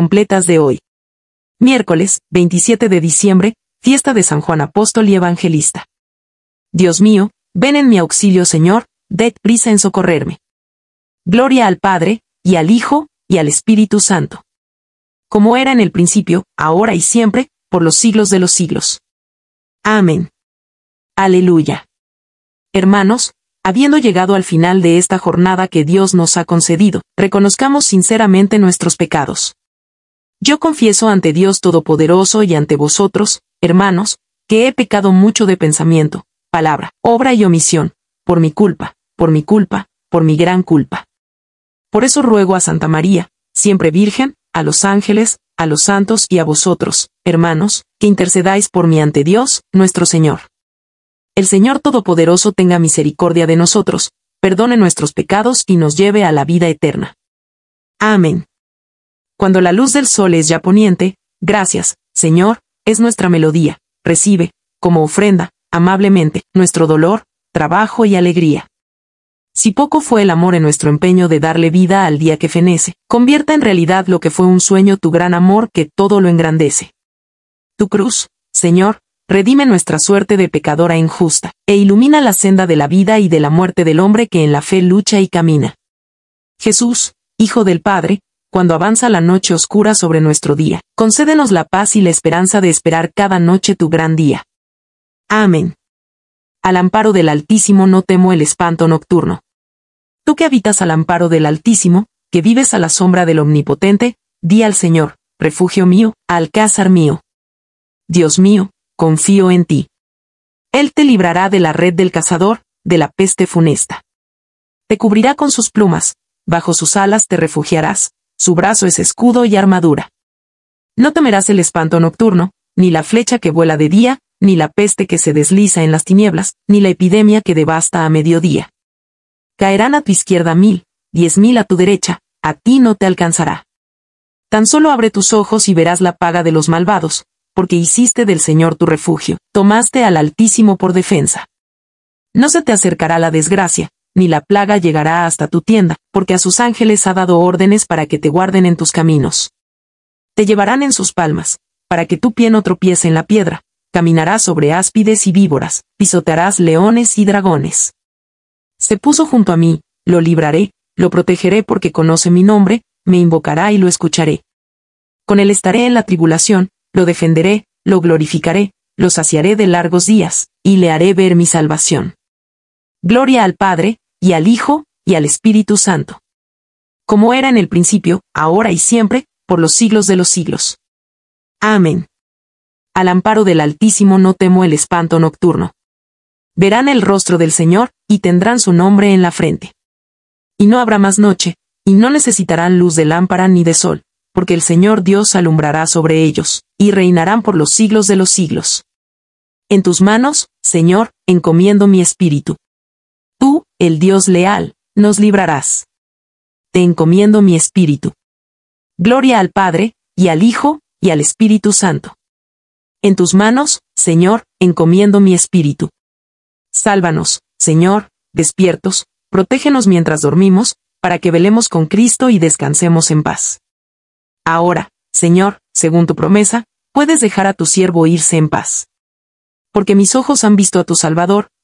completas de hoy. Miércoles, 27 de diciembre, fiesta de San Juan Apóstol y Evangelista. Dios mío, ven en mi auxilio Señor, ded prisa en socorrerme. Gloria al Padre, y al Hijo, y al Espíritu Santo. Como era en el principio, ahora y siempre, por los siglos de los siglos. Amén. Aleluya. Hermanos, habiendo llegado al final de esta jornada que Dios nos ha concedido, reconozcamos sinceramente nuestros pecados. Yo confieso ante Dios Todopoderoso y ante vosotros, hermanos, que he pecado mucho de pensamiento, palabra, obra y omisión, por mi culpa, por mi culpa, por mi gran culpa. Por eso ruego a Santa María, siempre Virgen, a los ángeles, a los santos y a vosotros, hermanos, que intercedáis por mí ante Dios, nuestro Señor. El Señor Todopoderoso tenga misericordia de nosotros, perdone nuestros pecados y nos lleve a la vida eterna. Amén cuando la luz del sol es ya poniente, gracias, Señor, es nuestra melodía, recibe, como ofrenda, amablemente, nuestro dolor, trabajo y alegría. Si poco fue el amor en nuestro empeño de darle vida al día que fenece, convierta en realidad lo que fue un sueño tu gran amor que todo lo engrandece. Tu cruz, Señor, redime nuestra suerte de pecadora injusta, e ilumina la senda de la vida y de la muerte del hombre que en la fe lucha y camina. Jesús, Hijo del Padre, cuando avanza la noche oscura sobre nuestro día. Concédenos la paz y la esperanza de esperar cada noche tu gran día. Amén. Al amparo del Altísimo no temo el espanto nocturno. Tú que habitas al amparo del Altísimo, que vives a la sombra del Omnipotente, di al Señor, refugio mío, alcázar mío. Dios mío, confío en ti. Él te librará de la red del cazador, de la peste funesta. Te cubrirá con sus plumas, bajo sus alas te refugiarás, su brazo es escudo y armadura. No temerás el espanto nocturno, ni la flecha que vuela de día, ni la peste que se desliza en las tinieblas, ni la epidemia que devasta a mediodía. Caerán a tu izquierda mil, diez mil a tu derecha, a ti no te alcanzará. Tan solo abre tus ojos y verás la paga de los malvados, porque hiciste del Señor tu refugio, tomaste al Altísimo por defensa. No se te acercará la desgracia, ni la plaga llegará hasta tu tienda, porque a sus ángeles ha dado órdenes para que te guarden en tus caminos. Te llevarán en sus palmas, para que tu pie no tropiece en la piedra, caminarás sobre áspides y víboras, pisotearás leones y dragones. Se puso junto a mí, lo libraré, lo protegeré porque conoce mi nombre, me invocará y lo escucharé. Con él estaré en la tribulación, lo defenderé, lo glorificaré, lo saciaré de largos días, y le haré ver mi salvación. Gloria al Padre, y al Hijo, y al Espíritu Santo. Como era en el principio, ahora y siempre, por los siglos de los siglos. Amén. Al amparo del Altísimo no temo el espanto nocturno. Verán el rostro del Señor, y tendrán su nombre en la frente. Y no habrá más noche, y no necesitarán luz de lámpara ni de sol, porque el Señor Dios alumbrará sobre ellos, y reinarán por los siglos de los siglos. En tus manos, Señor, encomiendo mi espíritu el Dios leal, nos librarás. Te encomiendo mi espíritu. Gloria al Padre, y al Hijo, y al Espíritu Santo. En tus manos, Señor, encomiendo mi espíritu. Sálvanos, Señor, despiertos, protégenos mientras dormimos, para que velemos con Cristo y descansemos en paz. Ahora, Señor, según tu promesa, puedes dejar a tu siervo irse en paz. Porque mis ojos han visto a tu Salvador,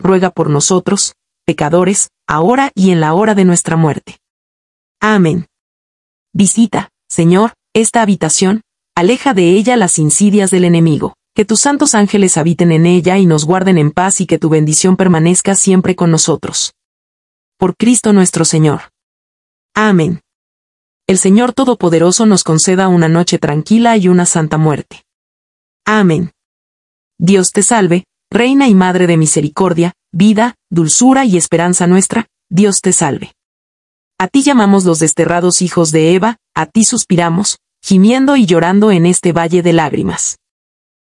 ruega por nosotros, pecadores, ahora y en la hora de nuestra muerte. Amén. Visita, Señor, esta habitación, aleja de ella las insidias del enemigo, que tus santos ángeles habiten en ella y nos guarden en paz y que tu bendición permanezca siempre con nosotros. Por Cristo nuestro Señor. Amén. El Señor Todopoderoso nos conceda una noche tranquila y una santa muerte. Amén. Dios te salve, Reina y Madre de Misericordia, vida, dulzura y esperanza nuestra, Dios te salve. A ti llamamos los desterrados hijos de Eva, a ti suspiramos, gimiendo y llorando en este valle de lágrimas.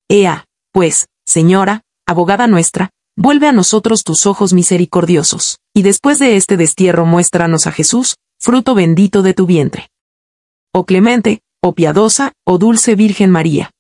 Ea, pues, Señora, abogada nuestra, vuelve a nosotros tus ojos misericordiosos, y después de este destierro muéstranos a Jesús, fruto bendito de tu vientre. Oh clemente, oh piadosa, oh dulce Virgen María.